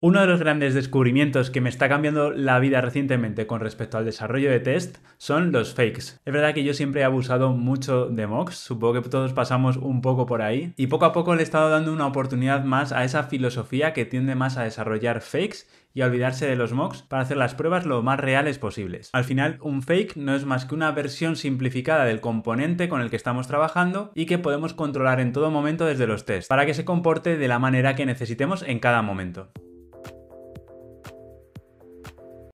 Uno de los grandes descubrimientos que me está cambiando la vida recientemente con respecto al desarrollo de test son los fakes. Es verdad que yo siempre he abusado mucho de mocks, supongo que todos pasamos un poco por ahí, y poco a poco le he estado dando una oportunidad más a esa filosofía que tiende más a desarrollar fakes y a olvidarse de los mocks para hacer las pruebas lo más reales posibles. Al final, un fake no es más que una versión simplificada del componente con el que estamos trabajando y que podemos controlar en todo momento desde los tests, para que se comporte de la manera que necesitemos en cada momento.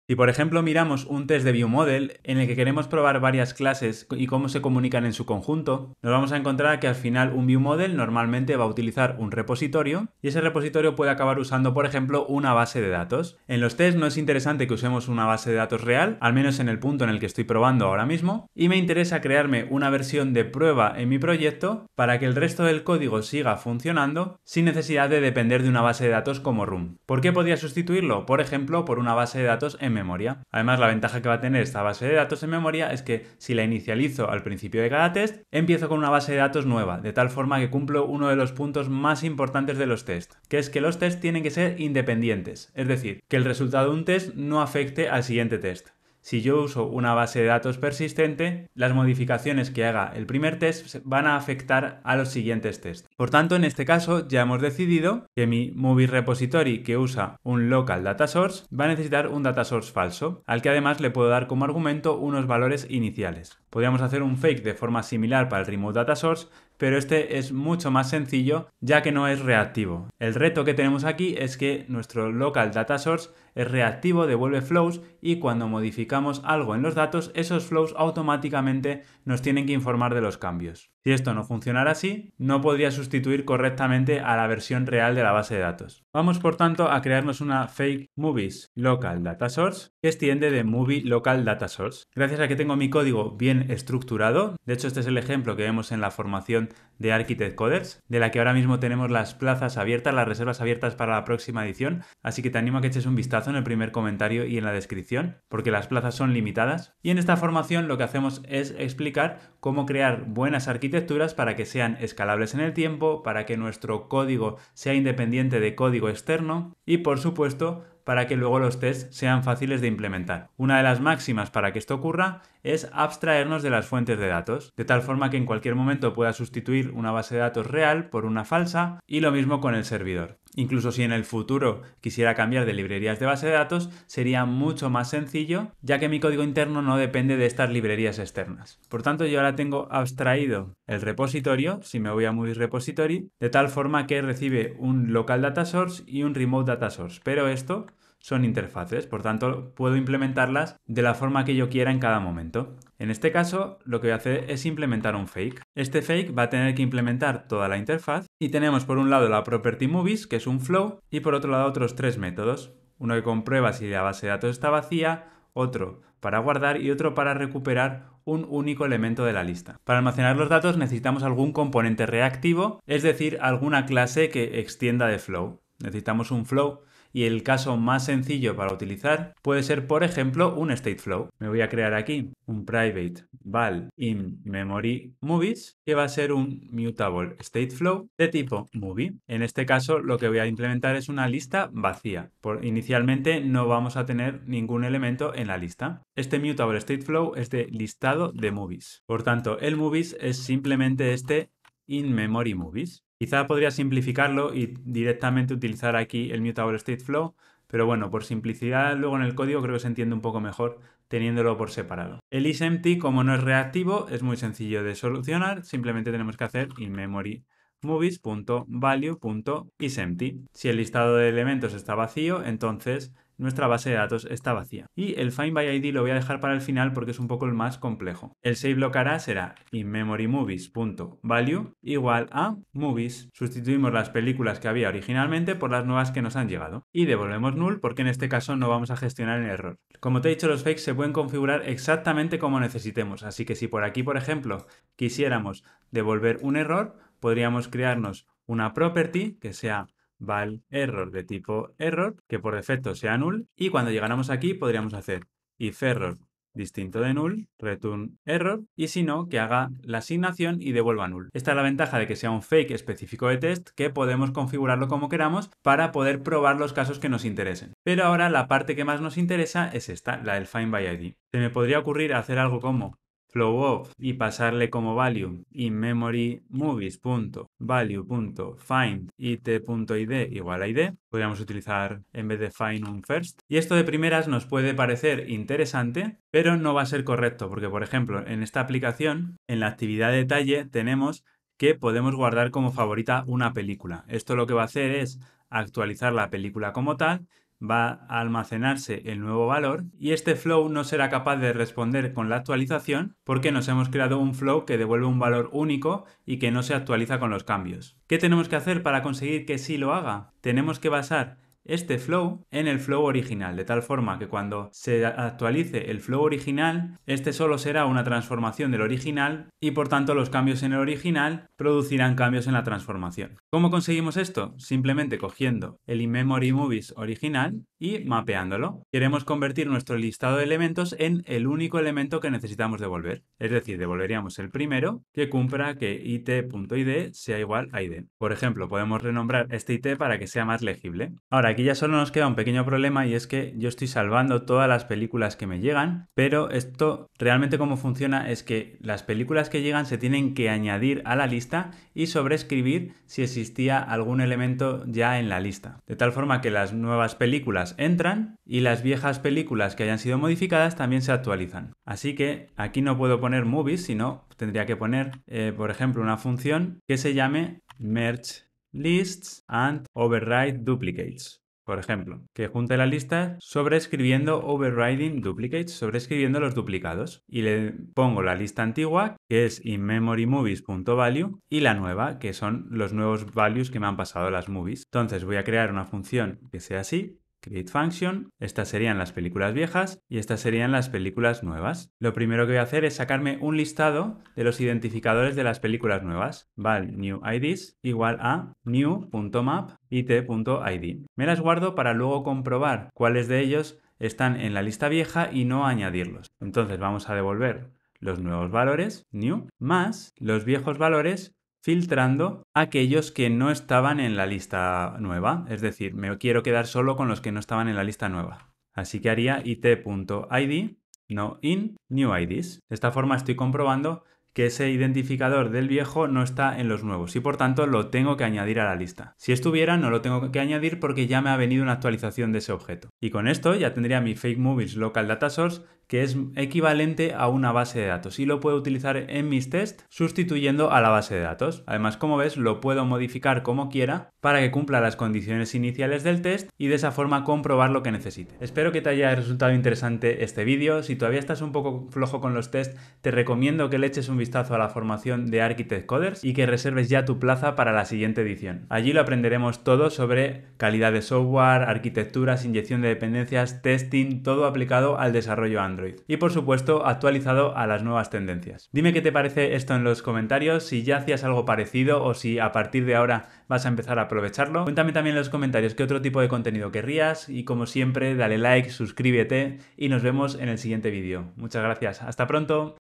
Si por ejemplo miramos un test de ViewModel en el que queremos probar varias clases y cómo se comunican en su conjunto, nos vamos a encontrar que al final un ViewModel normalmente va a utilizar un repositorio y ese repositorio puede acabar usando por ejemplo una base de datos. En los tests no es interesante que usemos una base de datos real, al menos en el punto en el que estoy probando ahora mismo, y me interesa crearme una versión de prueba en mi proyecto para que el resto del código siga funcionando sin necesidad de depender de una base de datos como Room. ¿Por qué podría sustituirlo? Por ejemplo, por una base de datos en memoria. Además, la ventaja que va a tener esta base de datos en memoria es que si la inicializo al principio de cada test, empiezo con una base de datos nueva, de tal forma que cumplo uno de los puntos más importantes de los tests, que es que los tests tienen que ser independientes, es decir, que el resultado de un test no afecte al siguiente test. Si yo uso una base de datos persistente, las modificaciones que haga el primer test van a afectar a los siguientes tests. Por tanto, en este caso ya hemos decidido que mi movie repository que usa un local data source va a necesitar un data source falso, al que además le puedo dar como argumento unos valores iniciales. Podríamos hacer un fake de forma similar para el Remote Data Source, pero este es mucho más sencillo ya que no es reactivo. El reto que tenemos aquí es que nuestro local data source es reactivo, devuelve flows y cuando modificamos algo en los datos, esos flows automáticamente nos tienen que informar de los cambios. Si esto no funcionara así, no podría sustituir correctamente a la versión real de la base de datos. Vamos por tanto a crearnos una fake movies local data source que extiende de movie local data source. Gracias a que tengo mi código bien estructurado. De hecho, este es el ejemplo que vemos en la formación de Architect Coders, de la que ahora mismo tenemos las plazas abiertas, las reservas abiertas para la próxima edición. Así que te animo a que eches un vistazo en el primer comentario y en la descripción, porque las plazas son limitadas. Y en esta formación lo que hacemos es explicar cómo crear buenas arquitecturas para que sean escalables en el tiempo, para que nuestro código sea independiente de código externo y, por supuesto, para que luego los tests sean fáciles de implementar. Una de las máximas para que esto ocurra es abstraernos de las fuentes de datos, de tal forma que en cualquier momento pueda sustituir una base de datos real por una falsa y lo mismo con el servidor. Incluso si en el futuro quisiera cambiar de librerías de base de datos, sería mucho más sencillo, ya que mi código interno no depende de estas librerías externas. Por tanto, yo ahora tengo abstraído el repositorio, si me voy a Movie Repository, de tal forma que recibe un local data source y un remote data source. Pero esto son interfaces, por tanto puedo implementarlas de la forma que yo quiera en cada momento. En este caso, lo que voy a hacer es implementar un fake. Este fake va a tener que implementar toda la interfaz y tenemos por un lado la property movies, que es un flow, y por otro lado otros tres métodos. Uno que comprueba si la base de datos está vacía, otro para guardar y otro para recuperar un único elemento de la lista. Para almacenar los datos necesitamos algún componente reactivo, es decir, alguna clase que extienda de flow. Necesitamos un flow y el caso más sencillo para utilizar puede ser, por ejemplo, un state flow. Me voy a crear aquí un private val in memory movies que va a ser un mutable state flow de tipo movie. En este caso, lo que voy a implementar es una lista vacía. inicialmente no vamos a tener ningún elemento en la lista. Este mutable state flow es de listado de movies. Por tanto, el movies es simplemente este in memory movies. Quizá podría simplificarlo y directamente utilizar aquí el mutable state flow, pero bueno, por simplicidad luego en el código creo que se entiende un poco mejor teniéndolo por separado. El isEmpty, como no es reactivo, es muy sencillo de solucionar, simplemente tenemos que hacer inMemoryMovies.value.isEmpty. Si el listado de elementos está vacío, entonces nuestra base de datos está vacía. Y el Find by ID lo voy a dejar para el final porque es un poco el más complejo. El save lo que hará será inMemoryMovies.value igual a movies. Sustituimos las películas que había originalmente por las nuevas que nos han llegado. Y devolvemos null porque en este caso no vamos a gestionar el error. Como te he dicho, los fakes se pueden configurar exactamente como necesitemos. Así que si por aquí, por ejemplo, quisiéramos devolver un error, podríamos crearnos una property que sea val error de tipo error, que por defecto sea null. Y cuando llegáramos aquí podríamos hacer if error distinto de null, return error, y si no, que haga la asignación y devuelva null. Esta es la ventaja de que sea un fake específico de test, que podemos configurarlo como queramos para poder probar los casos que nos interesen. Pero ahora la parte que más nos interesa es esta, la del find by id. Se me podría ocurrir hacer algo como flowoff y pasarle como value in-memory movies.value.find it.id igual a id, podríamos utilizar en vez de find un first. Y esto de primeras nos puede parecer interesante, pero no va a ser correcto, porque por ejemplo, en esta aplicación, en la actividad detalle tenemos que podemos guardar como favorita una película. Esto lo que va a hacer es actualizar la película como tal va a almacenarse el nuevo valor y este flow no será capaz de responder con la actualización porque nos hemos creado un flow que devuelve un valor único y que no se actualiza con los cambios. ¿Qué tenemos que hacer para conseguir que sí lo haga? Tenemos que basar este flow en el flow original, de tal forma que cuando se actualice el flow original, este solo será una transformación del original y por tanto los cambios en el original producirán cambios en la transformación. ¿Cómo conseguimos esto? Simplemente cogiendo el InMemoryMovies movies original y mapeándolo. Queremos convertir nuestro listado de elementos en el único elemento que necesitamos devolver. Es decir, devolveríamos el primero que cumpla que it.id sea igual a id. Por ejemplo, podemos renombrar este it para que sea más legible. Ahora, aquí ya solo nos queda un pequeño problema y es que yo estoy salvando todas las películas que me llegan, pero esto realmente cómo funciona es que las películas que llegan se tienen que añadir a la lista y sobreescribir si existe existía algún elemento ya en la lista. De tal forma que las nuevas películas entran y las viejas películas que hayan sido modificadas también se actualizan. Así que aquí no puedo poner movies, sino tendría que poner, eh, por ejemplo, una función que se llame merge lists and override duplicates. Por ejemplo, que junte la lista sobreescribiendo overriding duplicates, sobreescribiendo los duplicados. Y le pongo la lista antigua, que es inMemoryMovies.value, y la nueva, que son los nuevos values que me han pasado las movies. Entonces voy a crear una función que sea así, Create Function, estas serían las películas viejas y estas serían las películas nuevas. Lo primero que voy a hacer es sacarme un listado de los identificadores de las películas nuevas. Val new IDs igual a new.map it.id. Me las guardo para luego comprobar cuáles de ellos están en la lista vieja y no añadirlos. Entonces vamos a devolver los nuevos valores, new, más los viejos valores filtrando aquellos que no estaban en la lista nueva. Es decir, me quiero quedar solo con los que no estaban en la lista nueva. Así que haría it.id, no in, new IDs. De esta forma estoy comprobando que ese identificador del viejo no está en los nuevos y por tanto lo tengo que añadir a la lista. Si estuviera no lo tengo que añadir porque ya me ha venido una actualización de ese objeto. Y con esto ya tendría mi Fake Movies Local Data Source, que es equivalente a una base de datos y lo puedo utilizar en mis tests sustituyendo a la base de datos. Además, como ves, lo puedo modificar como quiera para que cumpla las condiciones iniciales del test y de esa forma comprobar lo que necesite. Espero que te haya resultado interesante este vídeo. Si todavía estás un poco flojo con los tests, te recomiendo que le eches un vistazo a la formación de Architect Coders y que reserves ya tu plaza para la siguiente edición. Allí lo aprenderemos todo sobre calidad de software, arquitecturas, inyección de dependencias, testing, todo aplicado al desarrollo Android. Y por supuesto, actualizado a las nuevas tendencias. Dime qué te parece esto en los comentarios, si ya hacías algo parecido o si a partir de ahora vas a empezar a aprovecharlo. Cuéntame también en los comentarios qué otro tipo de contenido querrías y como siempre, dale like, suscríbete y nos vemos en el siguiente vídeo. Muchas gracias, hasta pronto.